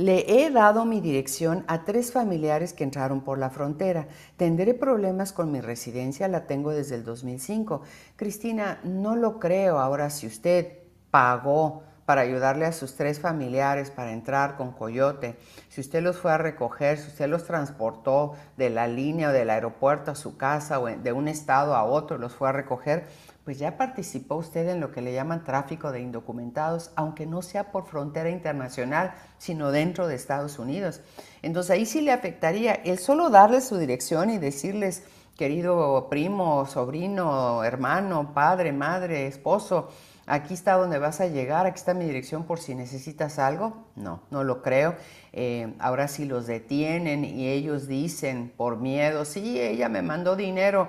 Le he dado mi dirección a tres familiares que entraron por la frontera. Tendré problemas con mi residencia, la tengo desde el 2005. Cristina, no lo creo. Ahora, si usted pagó para ayudarle a sus tres familiares para entrar con Coyote, si usted los fue a recoger, si usted los transportó de la línea o del aeropuerto a su casa o de un estado a otro, los fue a recoger, pues ya participó usted en lo que le llaman tráfico de indocumentados, aunque no sea por frontera internacional, sino dentro de Estados Unidos. Entonces ahí sí le afectaría el solo darle su dirección y decirles, querido primo, sobrino, hermano, padre, madre, esposo, aquí está donde vas a llegar, aquí está mi dirección por si necesitas algo. No, no lo creo. Eh, ahora si los detienen y ellos dicen por miedo, sí, ella me mandó dinero,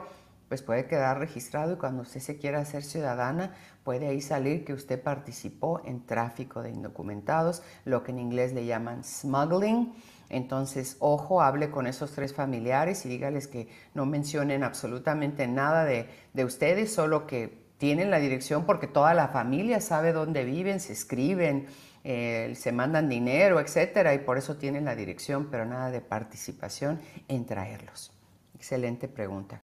pues puede quedar registrado y cuando usted se quiera hacer ciudadana, puede ahí salir que usted participó en tráfico de indocumentados, lo que en inglés le llaman smuggling. Entonces, ojo, hable con esos tres familiares y dígales que no mencionen absolutamente nada de, ustedes, solo que tienen la dirección porque toda la familia sabe dónde viven, se escriben, eh, se mandan dinero, etcétera, y por eso tienen la dirección, pero nada de participación en traerlos. Excelente pregunta.